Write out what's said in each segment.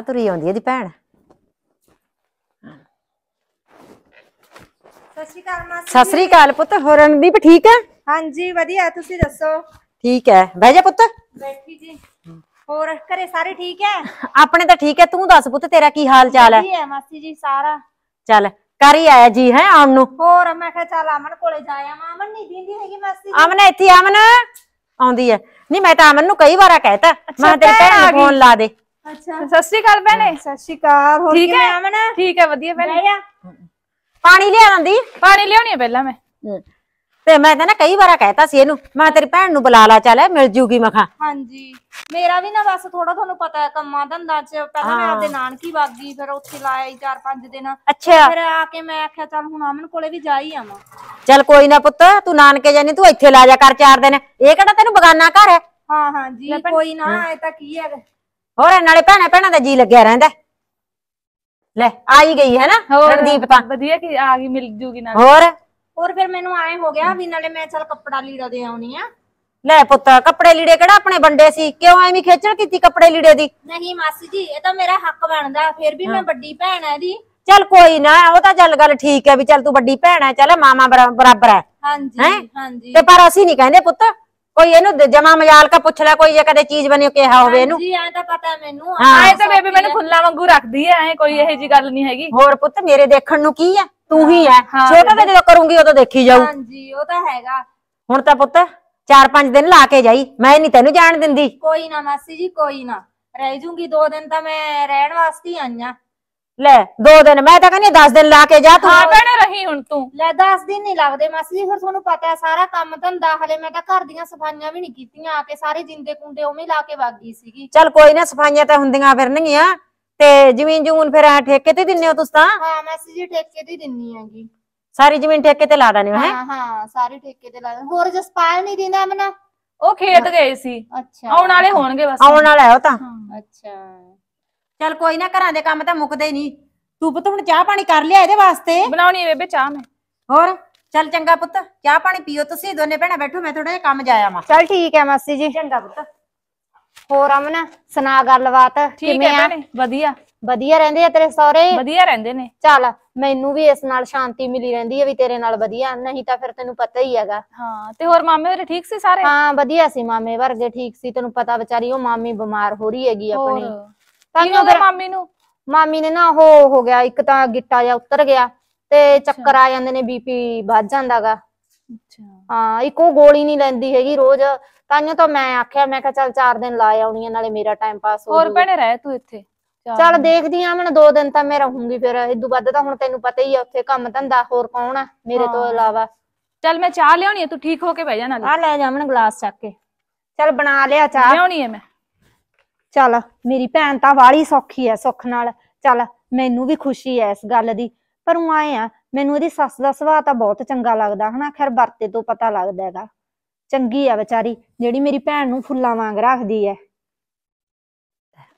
ਆ ਤੁਰੀ ਆਉਂਦੀ ਇਹਦੀ ਭੈਣ ਸਸਰੀ ਕਾਲ ਅਕਾਲ ਮਾਸੀ ਸਤਿ ਸ੍ਰੀ ਅਕਾਲ ਪੁੱਤ ਹੋਰ ਠੀਕ ਹੈ ਹਾਂਜੀ ਵਧੀਆ ਤੁਸੀਂ ਦੱਸੋ ਠੀਕ ਹੈ ਬਹਿ ਜਾ ਪੁੱਤ ਬੈਠੀ ਜੀ ਹੋਰ ਘਰੇ ਸਾਰੇ ਠੀਕ ਹੈ ਆਪਣੇ ਤਾਂ ਠੀਕ ਹੈ ਤੂੰ ਦੱਸ ਪੁੱਤ ਤੇਰਾ ਕੀ ਹਾਲ ਚਾਲ ਹੈ ਹੈ ਮਾਸੀ ਜੀ ਸਾਰਾ ਚੱਲ ਕਰ ਹੀ ਆਇਆ ਜੀ ਹੈ ਆਉਣ ਨੂੰ ਹੋਰ ਮੈਂ ਕਿਹਾ ਚੱਲ ਅਮਨ ਕੋਲੇ ਜਾਇਆ ਮਾਮਨ ਨਹੀਂ ਦਿੰਦੀ ਹੈਗੀ ਮਾਸੀ ਜੀ ਅਮਨ ਇੱਥੇ ਆਮਨ ਅਮਨ ਆਉਂਦੀ ਹੈ ਨਹੀਂ ਮੈਂ ਤਾਂ ਅਮਨ ਨੂੰ ਕਈ ਵਾਰਾ ਕਹਿਤਾ ਮੈਂ ਤੇਰੇ ਭੈਣ ਨੂੰ ਫੋਨ ਲਾ ਦੇ ਅੱਛਾ ਸਤਿ ਸ਼੍ਰੀ ਅਕਾਲ ਭੈਣੇ ਸਤਿ ਸ਼੍ਰੀ ਅਕਾਲ ਹੋਰ ਕਿਵੇਂ ਹੈ ਠੀਕ ਹੈ ਵਧੀਆ ਭੈਣੇ ਪਾਣੀ ਲਿਆਂਦੀ ਪਾਣੀ ਲਿਆਉਣੀ ਹੈ ਪਹਿਲਾਂ ਮੈਂ ਤੇ ਮੈਂ ਤਾਂ ਨਾ ਕਈ ਵਾਰਾ ਕਹਿਤਾ ਸੀ ਇਹਨੂੰ ਮੈਂ ਤੇਰੀ ਭੈਣ ਨੂੰ ਬੁਲਾ ਲਾ ਚੱਲ ਮਿਲ ਜੂਗੀ ਮਖਾ ਹਾਂਜੀ ਮੇਰਾ ਵੀ ਨਾ ਬਸ ਥੋੜਾ ਤੁਹਾਨੂੰ ਪਤਾ ਹੈ ਕੰਮਾਂ ਧੰਦਾ ਚ ਪਹਿਲਾਂ ਮੈਂ ਆਪਦੇ ਨਾਨਕੀ ਵਾਗੀ ਫਿਰ ਉੱਥੇ ਲਾਇਆ 4-5 ਦਿਨ ਅੱਛਾ ਫਿਰ ਆ ਕੇ ਮੈਂ ਆਖਿਆ ਚੱਲ ਹੁਣ ਅਮਨ ਕੋਲੇ ਵੀ ਜਾ ਹੀ ਆਵਾਂ ਚੱਲ ਕੋਈ ਨਾ ਪੁੱਤ ਤੂੰ ਨਾਨਕੇ ਜਾਨੀ ਤੂੰ ਇੱਥੇ ਲਾ ਜਾ ਕਰ 4 ਦਿਨ ਇਹ ਕਿਹੜਾ ਤੈਨੂੰ ਬਗਾਨਾ ਘਰ ਹੈ ਹਾਂ ਹਾਂ ਜੀ ਕੋਈ ਨਾ ਇਹ ਤਾਂ ਕੀ ਹੈ ਹੋਰ ਨਾਲੇ ਭੈਣਾ ਭੈਣਾ ਦਾ ਜੀ ਲੱਗਿਆ ਰਹਿੰਦਾ ਲੈ ਆਈ ਗਈ ਹੈ ਨਾ ਰਣਦੀਪ ਤਾਂ ਵਧੀਆ ਕਿ ਆ ਗਈ ਮਿਲ ਜੂਗੀ ਨਾਲ ਹੋਰ ਹੋਰ ਫਿਰ ਮੈਨੂੰ ਐ ਹੋ ਗਿਆ ਵੀ ਨਾਲੇ ਮੈਂ ਚਲ ਕੱਪੜਾ ਲੀੜਾ ਦੇ ਆਉਣੀ ਆ ਲੈ ਪੁੱਤ ਕੱਪੜੇ ਲੀੜੇ ਕਿਹੜਾ ਆਪਣੇ ਵੰਡੇ ਸੀ ਕਿਉਂ ਐਵੇਂ ਖੇਚਲ ਕੀਤੀ ਕੱਪੜੇ ਲੀੜੇ ਦੀ ਨਹੀਂ ਮਾਸੀ ਜੀ ਇਹ ਤਾਂ ਮੇਰਾ ਹੱਕ ਬਣਦਾ ਫਿਰ ਵੀ ਮੈਂ ਵੱਡੀ ਭੈਣ ਆ ਦੀ ਚੱਲ ਕੋਈ ਨਾ ਉਹ ਤਾਂ ਚੱਲ ਗੱਲ ਠੀਕ ਹੈ ਵੀ ਚੱਲ ਤੂੰ ਵੱਡੀ ਭੈਣ ਐ ਚੱਲ ਮਾਮਾ ਬਰਾਬਰ ਹੈ ਹਾਂਜੀ ਹਾਂਜੀ ਤੇ ਪਰ ਅਸੀਂ ਨਹੀਂ ਕਹਿੰਦੇ ਪੁੱਤ ਕੋਈ ਇਹਨੂੰ ਜਮਾ ਮਜਾਲ ਕਾ ਪੁੱਛ ਲੈ ਕੋਈ ਇਹ ਕਦੇ ਚੀਜ਼ ਬਣੀ ਕਿਹਾ ਹੋਵੇ ਇਹਨੂੰ ਜੀ ਐਂ ਤਾਂ ਪਤਾ ਮੈਨੂੰ ਹਾਂ ਐ ਤਾਂ ਬੇਬੇ ਮੈਨੂੰ ਫੁੱਲਾਂ ਵਾਂਗੂ ਰੱਖਦੀ ਐ ਐ ਕੋਈ ਇਹੋ ਜੀ ਗੱਲ ਨਹੀਂ ਹੈਗੀ ਹੋਰ ਪੁੱਤ ਮੇਰੇ ਦੇਖਣ ਨੂੰ ਕੀ ਐ ਤੂੰ ਹੀ ਐ ਛੋਟਾ ਵੇ ਜਦੋਂ ਕਰੂੰਗੀ ਉਦੋਂ ਦੇਖੀ ਜਾਊ ਹਾਂਜੀ ਉਹ ਤਾਂ ਹੈਗਾ ਹੁਣ ਤਾਂ ਪੁੱਤ ਚਾਰ ਪੰਜ ਦਿਨ ਲਾ ਕੇ ਜਾਈ ਮੈਂ ਨਹੀਂ ਤੈਨੂੰ ਜਾਣ ਦਿੰਦੀ ਕੋਈ ਨਾ ਮਾਸੀ ਜੀ ਕੋਈ ਨਾ ਰਹਿ ਜੂਗੀ ਦੋ ਦਿਨ ਤਾਂ ਮੈਂ ਰਹਿਣ ਵਾਸਤੇ ਆਈ ਆਂ ਲੈ ਦੋ ਦਿਨ ਮੈਂ ਤਾਂ ਕਹਿੰਦੀ 10 ਦਿਨ ਲਾ ਕੇ ਜਾ ਤੂੰ ਹਾਂ ਭੈਣੇ ਰਹੀ ਹੁਣ ਤੂੰ ਲੈ 10 ਦਿਨ ਨਹੀਂ ਲੱਗਦੇ ਮਾਸੀ ਜੀ ਫਿਰ ਤੁਹਾਨੂੰ ਪਤਾ ਸਾਰਾ ਕੰਮ ਧੰਦਾ ਹਲੇ ਮੈਂ ਤਾਂ ਘਰ ਦੀਆਂ ਸਫਾਈਆਂ ਵੀ ਨਹੀਂ ਕੀਤੀਆਂ ਆ ਕੇ ਸਾਰੇ ਜਿੰਦੇ ਕੁੰਡੇ ਉਵੇਂ ਲਾ ਕੇ ਵਗ ਗਈ ਸੀਗੀ ਚੱਲ ਕੋਈ ਨਾ ਸਫਾਈਆਂ ਤਾਂ ਹੁੰਦੀਆਂ ਫਿਰਨਗੀਆਂ ਤੇ ਜ਼ਮੀਨ ਜੂਨ ਫਿਰ ਆ ਠੇਕੇ ਤੇ ਦਿੰਨੇ ਹੋ ਤੁਸੀਂ ਤਾਂ ਹਾਂ ਮਾਸੀ ਜੀ ਠੇਕੇ ਤੇ ਦਿੰਨੀ ਆਂਗੀ ਸਾਰੀ ਜ਼ਮੀਨ ਠੇਕੇ ਤੇ ਲਾ ਦਾਨੇ ਹੋ ਹੈ ਹਾਂ ਹਾਂ ਸਾਰੀ ਠੇਕੇ ਤੇ ਲਾ ਦਾਂ ਹੋਰ ਜਸਪਾਲ ਨਹੀਂ ਦਿੰਦਾ ਮਨਾ ਉਹ ਖੇਤ ਗਏ ਸੀ ਅੱਛਾ ਆਉਣ ਵਾਲੇ ਹੋਣਗੇ ਬਸ ਆਉਣ ਵਾਲਾ ਹੈ ਉਹ ਤਾਂ ਅੱਛਾ ਚੱਲ ਕੋਈ ਨਾ ਘਰਾਂ ਦੇ ਕੰਮ ਤਾਂ ਮੁੱਕਦੇ ਹੀ ਨਹੀਂ ਤੂੰ ਪੁੱਤ ਹੁਣ ਚਾਹ ਪਾਣੀ ਕਰ ਲਿਆ ਇਹਦੇ ਵਾਸਤੇ ਬਣਾਉਣੀ ਹੈ ਬੇਬੇ ਚਾਹ ਮੈਂ ਹੋਰ ਚੱਲ ਚੰਗਾ ਪੁੱਤ ਚਾਹ ਪਾਣੀ ਪੀਓ ਤੁਸੀਂ ਦੋਨੇ ਭੈਣਾਂ ਬੈਠੋ ਮੈਂ ਥੋੜਾ ਜਿਹਾ ਕੰਮ ਜਾਇਆ ਮਾ ਚਲ ਠੀਕ ਹੈ ਮਾਸੀ ਜੀ ਚੰਗਾ ਪੁੱਤ ਹੋਰ ਅਮਨ ਸੁਣਾ ਗੱਲਬਾਤ ਕਿਵੇਂ ਆ ਵਧੀਆ ਵਧੀਆ ਰਹਿੰਦੇ ਆ ਤੇਰੇ ਸਹੁਰੇ ਵਧੀਆ ਰਹਿੰਦੇ ਨੇ ਚੱਲ ਮੈਨੂੰ ਵੀ ਇਸ ਨਾਲ ਸ਼ਾਂਤੀ ਮਿਲੀ ਰਹਿੰਦੀ ਆ ਵੀ ਤੇਰੇ ਨਾਲ ਵਧੀਆ ਨਹੀਂ ਤਾਂ ਫਿਰ ਤੈਨੂੰ ਪਤਾ ਹੀ ਹੈਗਾ ਹਾਂ ਤੇ ਹੋਰ ਮਾਮੇ ਹੋਰੇ ਠੀਕ ਸੀ ਸਾਰੇ ਹਾਂ ਵਧੀਆ ਸੀ ਮਾਮੇ ਵਰਗੇ ਠੀਕ ਸੀ ਤੈਨੂੰ ਪਤਾ ਵਿਚਾਰੀ ਉਹ ਮਾਮੀ ਬਿਮਾਰ ਹੋ ਰਹੀ ਹੈਗੀ ਆਪਣੀ ਤਾਂ ਉਹ ਮਾਮੀ ਨੂੰ ਮਾਮੀ ਨੇ ਨਾ ਉਹ ਹੋ ਗਿਆ ਇੱਕ ਤਾਂ ਗਿੱਟਾ ਜਾਂ ਉਤਰ ਗਿਆ ਤੇ ਚੱਕਰ ਆ ਜਾਂਦੇ ਨੇ ਬੀਪੀ ਵੱਧ ਜਾਂਦਾਗਾ ਅੱਛਾ ਹਾਂ ਇੱਕ ਉਹ ਗੋਲੀ ਨਹੀਂ ਲੈਂਦੀ ਹੈਗੀ ਰੋਜ਼ ਤਾਂਿਓ ਤਾਂ ਮੈਂ ਆਖਿਆ ਮੈਂ ਕਿਹਾ ਚੱਲ 4 ਦਿਨ ਲਾ ਆਉਣੀ ਆ ਨਾਲੇ ਮੇਰਾ ਟਾਈਮ ਪਾਸ ਹੋ ਹੋਰ ਭੈਣੇ ਰਹਿ ਤੂੰ ਇੱਥੇ ਚੱਲ ਦੇਖਦੀ ਆ ਮੈਂ 2 ਦਿਨ ਤਾਂ ਮੈਂ ਰਹੂੰਗੀ ਫਿਰ ਇਦੋਂ ਵੱਧ ਤਾਂ ਹੁਣ ਤੈਨੂੰ ਪਤਾ ਹੀ ਆ ਉੱਥੇ ਕੰਮ ਧੰਦਾ ਹੋਰ ਕੌਣ ਆ ਮੇਰੇ ਤੋਂ ਇਲਾਵਾ ਚੱਲ ਮੈਂ ਚਾਹ ਲਿਆਉਣੀ ਆ ਤੂੰ ਠੀਕ ਹੋ ਕੇ ਬਹਿ ਜਾ ਨਾਲੇ ਆ ਲੈ ਜਾ ਮੈਂ ਗਲਾਸ ਚੱਕ ਕੇ ਚੱਲ ਬਣਾ ਲਿਆ ਚਾਹ ਲਿਆਉਣੀ ਆ ਮੈਂ ਚੱਲ ਮੇਰੀ ਭੈਣ ਤਾਂ ਵਾਲੀ ਸੌਖੀ ਐ ਸੁੱਖ ਨਾਲ ਚੱਲ ਮੈਨੂੰ ਵੀ ਖੁਸ਼ੀ ਐ ਇਸ ਗੱਲ ਦੀ ਪਰ ਉਹ ਆਏ ਆ ਮੈਨੂੰ ਇਹਦੀ ਸੱਸ ਦਾ ਸੁਭਾਅ ਤਾਂ ਬਹੁਤ ਚੰਗਾ ਲੱਗਦਾ ਹਨਾ ਖੈਰ ਵਰਤੇ ਤੋਂ ਪਤਾ ਲੱਗਦਾ ਹੈਗਾ ਚੰਗੀ ਆ ਵਿਚਾਰੀ ਜਿਹੜੀ ਮੇਰੀ ਭੈਣ ਨੂੰ ਫੁੱਲਾਂ ਵਾਂਗ ਰੱਖਦੀ ਐ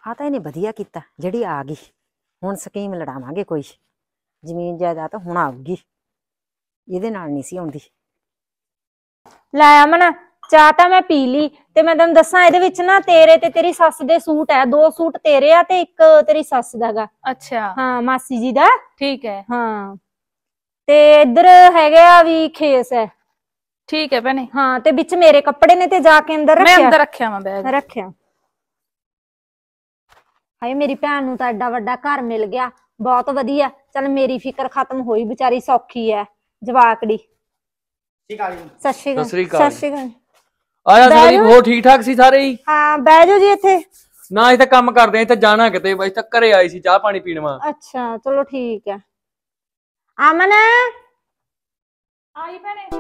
ਆ ਤਾਂ ਇਹਨੇ ਵਧੀਆ ਕੀਤਾ ਜਿਹੜੀ ਆ ਗਈ ਹੁਣ ਸਕੀਮ ਲੜਾਵਾਂਗੇ ਕੋਈ ਜ਼ਮੀਨ ਜਾਇਦਾਦ ਹੁਣ ਆਉਗੀ ਇਹਦੇ ਨਾਲ ਨਹੀਂ ਸੀ ਆਉਂਦੀ ਲੈ ਮਨਾ ਚਾਹ ਤਾਂ ਮੈਂ ਪੀ ਲਈ ਤੇ ਮੈਂ ਤੁਹਾਨੂੰ ਦੱਸਾਂ ਇਹਦੇ ਵਿੱਚ ਨਾ ਤੇਰੇ ਤੇ ਤੇਰੀ ਸੱਸ ਦੇ ਸੂਟ ਹੈ ਦੋ ਸੂਟ ਤੇਰੇ ਆ ਤੇ ਇੱਕ ਤੇਰੀ ਸੱਸ ਦਾਗਾ ਅੱਛਾ ਹਾਂ ਮਾਸੀ ਜੀ ਦਾ ਠੀਕ ਹੈ ਹਾਂ ਤੇ ਇੱਧਰ ਹੈਗਾ ਆ ਵੀ ਖੇਸ ਹੈ ਠੀਕ ਹੈ ਭੈਣੇ ਹਾਂ ਤੇ ਵਿੱਚ ਮੇਰੇ ਕੱਪੜੇ ਨੇ ਤੇ ਜਾ ਕੇ ਅੰਦਰ ਰੱਖਿਆ ਮੈਂ ਅੰਦਰ ਰੱਖਿਆ ਮੈਂ ਬੈਗ ਰੱਖਿਆ ਹਾਏ ਮੇਰੀ ਭੈਣ ਨੂੰ ਤਾਂ ਐਡਾ ਵੱਡਾ ਘਰ ਮਿਲ ਗਿਆ ਬਹੁਤ ਵਧੀਆ ਚਲ ਮੇਰੀ ਫਿਕਰ ਖਤਮ ਹੋਈ ਵਿਚਾਰੀ ਸੌਖੀ ਐ ਜਵਾਕੜੀ ਸਤਿ ਸ਼੍ਰੀ ਅਕਾਲ ਸਤਿ ਸ਼੍ਰੀ ਅਕਾਲ ਆਇਆ ਸਾਰੀ ਬਹਿ ਹੋਰ ਠੀਕ ਠਾਕ ਸੀ ਸਾਰੇ ਹੀ ਹਾਂ ਬਹਿ ਜਾਓ ਜੀ ਇੱਥੇ ਨਾ ਇਹ ਤਾਂ ਕੰਮ ਕਰਦੇ ਆ ਇੱਥੇ ਜਾਣਾ ਕਿਤੇ ਬਈ ਤਾਂ ਘਰੇ ਆਈ ਸੀ ਚਾਹ ਪਾਣੀ ਪੀਣ ਵਾ ਅੱਛਾ ਚਲੋ ਠੀਕ ਆ ਅਮਨ ਆਈ ਭੈਣੇ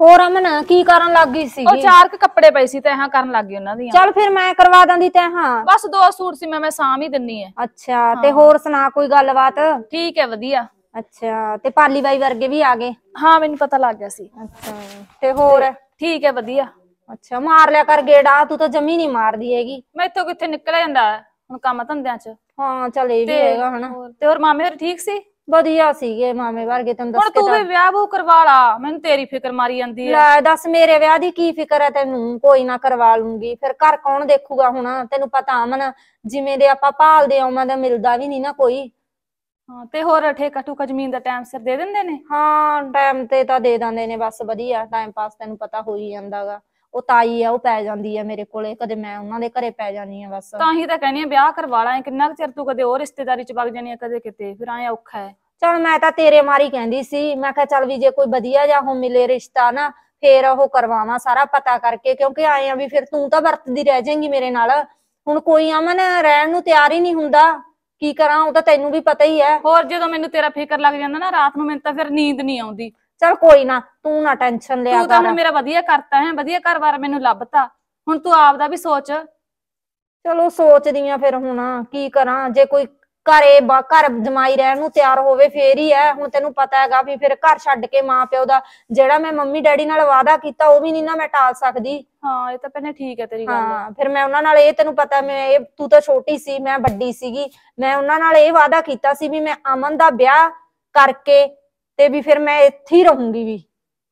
ਹੋਰ ਅਮਨ ਕੀ ਕਰਨ ਲੱਗ ਗਈ ਸੀ ਉਹ ਚਾਰ ਕ ਕੱਪੜੇ ਪਏ ਸੀ ਤੇ ਹਾਂ ਕਰਨ ਲੱਗ ਗਈ ਉਹਨਾਂ ਦੀਆਂ ਚਲ ਫਿਰ ਮੈਂ ਕਰਵਾ ਦਾਂਦੀ ਤੈ ਹਾਂ ਬਸ ਦੋ ਸੂਟ ਸੀ ਮੈਂ ਮੈਂ ਸਾਂਭ ਹੀ ਦਿੰਨੀ ਐ ਅੱਛਾ ਤੇ ਹੋਰ ਸੁਣਾ ਕੋਈ ਗੱਲਬਾਤ ਠੀਕ ਐ ਵਧੀਆ ਅੱਛਾ ਤੇ ਪਾਲੀ ਬਾਈ ਵਰਗੇ ਵੀ ਆ ਗਏ ਹਾਂ ਮੈਨੂੰ ਪਤਾ ਲੱਗ ਗਿਆ ਸੀ ਅੱਛਾ ਤੇ ਹੋਰ ਠੀਕ ਹੈ ਵਧੀਆ ਅੱਛਾ ਮਾਰ ਲਿਆ ਕਰ ਗੇੜਾ ਤੂੰ ਤਾਂ ਜਮੀ ਨਹੀਂ ਮਾਰਦੀ ਹੈਗੀ ਮੈਂ ਇੱਥੋਂ ਕਿੱਥੇ ਨਿਕਲ ਜਾਂਦਾ ਹੁਣ ਕੰਮ ਧੰਦਿਆਂ 'ਚ ਹਾਂ ਚੱਲ ਇਹ ਵੀ ਹੈਗਾ ਹਨਾ ਤੇ ਹੋਰ ਮਾਮੇ ਹੋਰ ਠੀਕ ਸੀ ਵਧੀਆ ਸੀਗੇ ਮਾਮੇ ਵਰਗੇ ਤੈਨੂੰ ਦੱਸ ਕੇ ਤੂੰ ਵੀ ਵਿਆਹ ਬੂ ਕਰਵਾ ਲਾ ਮੈਨੂੰ ਤੇਰੀ ਫਿਕਰ ਮਾਰੀ ਜਾਂਦੀ ਹੈ ਲੈ ਦੱਸ ਮੇਰੇ ਵਿਆਹ ਦੀ ਕੀ ਫਿਕਰ ਹੈ ਤੈਨੂੰ ਕੋਈ ਨਾ ਕਰਵਾ ਲੂੰਗੀ ਫਿਰ ਘਰ ਕੌਣ ਦੇਖੂਗਾ ਹੁਣ ਤੈਨੂੰ ਪਤਾ ਅਮਨ ਜਿਵੇਂ ਦੇ ਆਪਾਂ ਭਾਲਦੇ ਆਉਂਦਾ ਦਾ ਮਿਲਦਾ ਵੀ ਨਹੀਂ ਨਾ ਕੋਈ ਹਾਂ ਤੇ ਹੋਰ ਠੇਕਾ ਠੂਕਾ ਜ਼ਮੀਨ ਦਾ ਟਾਈਮ ਸਿਰ ਦੇ ਦਿੰਦੇ ਨੇ ਹਾਂ ਟਾਈਮ ਤੇ ਤਾਂ ਦੇ ਦਿੰਦੇ ਨੇ ਬਸ ਵਧੀਆ ਟਾਈਮ ਪਾਸ ਤੈਨੂੰ ਪਤਾ ਹੋ ਹੀ ਜਾਂਦਾਗਾ ਉਹ ਤਾਈ ਆ ਉਹ ਪੈ ਜਾਂਦੀ ਆ ਮੇਰੇ ਕੋਲੇ ਕਦੇ ਮੈਂ ਉਹਨਾਂ ਦੇ ਘਰੇ ਪੈ ਜਾਣੀ ਆ ਬਸ ਤਾਂ ਹੀ ਤਾਂ ਕਹਿੰਦੀ ਆ ਵਿਆਹ ਕਰਵਾ ਲਾਂ ਕਿੰਨਾ ਕੁ ਚਿਰ ਤੂੰ ਕਦੇ ਹੋਰ ਰਿਸ਼ਤੇਦਾਰੀ ਚ ਵਗ ਜਾਣੀ ਆ ਕਦੇ ਕਿਤੇ ਫਿਰ ਆਇਆ ਔਖਾ ਹੈ ਚਲ ਮੈਂ ਤਾਂ ਤੇਰੇ ਮਾਰੀ ਕਹਿੰਦੀ ਸੀ ਮੈਂ ਕਿਹਾ ਚੱਲ ਵੀ ਜੇ ਕੋਈ ਵਧੀਆ ਜਾਂ ਹੋ ਮਿਲੇ ਰਿਸ਼ਤਾ ਨਾ ਫੇਰ ਉਹ ਕਰਵਾਵਾਂ ਸਾਰਾ ਪਤਾ ਕਰਕੇ ਕਿਉਂਕਿ ਆਏ ਆ ਵੀ ਫਿਰ ਤੂੰ ਤਾਂ ਵਰਤਦੀ ਰਹਿ ਜਾਏਂਗੀ ਮੇਰੇ ਨਾਲ ਹੁਣ ਕੋਈ ਅਮਨ ਰਹਿਣ ਨੂੰ ਤਿਆਰ ਹੀ ਨਹੀਂ ਹੁੰਦਾ ਕੀ ਕਰਾਂ ਉਹ ਤਾਂ ਤੈਨੂੰ ਵੀ ਪਤਾ ਹੀ ਹੈ ਹੋਰ ਜਦੋਂ ਮੈਨੂੰ ਤੇਰਾ ਫਿਕਰ ਲੱਗ ਜਾਂਦਾ ਨਾ ਰਾਤ ਨੂੰ ਮੈਨੂੰ ਤਾਂ ਫਿਰ ਨੀਂਦ ਨਹੀਂ ਆਉਂਦੀ ਚਲ ਕੋਈ ਨਾ ਤੂੰ ਨਾ ਟੈਨਸ਼ਨ ਲਿਆ ਕਰ ਤੂੰ ਤਾਂ ਹੁਣ ਮੇਰਾ ਵਧੀਆ ਕਰਤਾ ਹੈ ਵਧੀਆ ਘਰ-ਬਾਰ ਮੈਨੂੰ ਲੱਭਤਾ ਹੁਣ ਤੂੰ ਆਪ ਦਾ ਵੀ ਸੋਚ ਚਲੋ ਸੋਚਦੀ ਆ ਫਿਰ ਹੁਣ ਕੀ ਕਰਾਂ ਜੇ ਕੋਈ ਘਰੇ ਘਰ ਜਮਾਈ ਰਹਿਣ ਨੂੰ ਤਿਆਰ ਹੋਵੇ ਫੇਰ ਹੀ ਹੈ ਹੁਣ ਤੈਨੂੰ ਪਤਾ ਹੈਗਾ ਵੀ ਫਿਰ ਘਰ ਛੱਡ ਕੇ ਮਾਂ ਪਿਓ ਦਾ ਜਿਹੜਾ ਮੈਂ ਮੰਮੀ ਡੈਡੀ ਨਾਲ ਵਾਅਦਾ ਕੀਤਾ ਉਹ ਵੀ ਨਹੀਂ ਨਾ ਮੈਂ ਟਾਲ ਸਕਦੀ ਹਾਂ ਇਹ ਤਾਂ ਪਹਿਲੇ ਠੀਕ ਹੈ ਤੇਰੀ ਗੱਲ ਹਾਂ ਫਿਰ ਮੈਂ ਉਹਨਾਂ ਨਾਲ ਇਹ ਤੈਨੂੰ ਪਤਾ ਮੈਂ ਇਹ ਤੂੰ ਤਾਂ ਛੋਟੀ ਸੀ ਮੈਂ ਵੱਡੀ ਸੀਗੀ ਮੈਂ ਉਹਨਾਂ ਨਾਲ ਇਹ ਵਾਅਦਾ ਕੀਤਾ ਸੀ ਵੀ ਮੈਂ ਅਮਨ ਦਾ ਵਿਆਹ ਕਰਕੇ ਤੇ ਵੀ ਫਿਰ ਮੈਂ ਇੱਥੇ ਹੀ ਰਹੂੰਗੀ ਵੀ